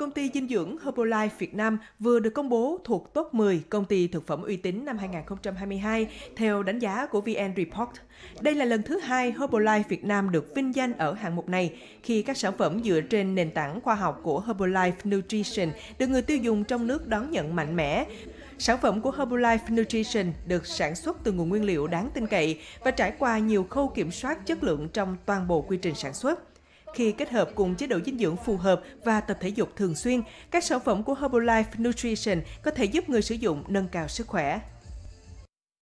Công ty dinh dưỡng Herbalife Việt Nam vừa được công bố thuộc top 10 công ty thực phẩm uy tín năm 2022 theo đánh giá của VN Report. Đây là lần thứ hai Herbalife Việt Nam được vinh danh ở hạng mục này khi các sản phẩm dựa trên nền tảng khoa học của Herbalife Nutrition được người tiêu dùng trong nước đón nhận mạnh mẽ. Sản phẩm của Herbalife Nutrition được sản xuất từ nguồn nguyên liệu đáng tin cậy và trải qua nhiều khâu kiểm soát chất lượng trong toàn bộ quy trình sản xuất. Khi kết hợp cùng chế độ dinh dưỡng phù hợp và tập thể dục thường xuyên, các sản phẩm của Herbalife Nutrition có thể giúp người sử dụng nâng cao sức khỏe.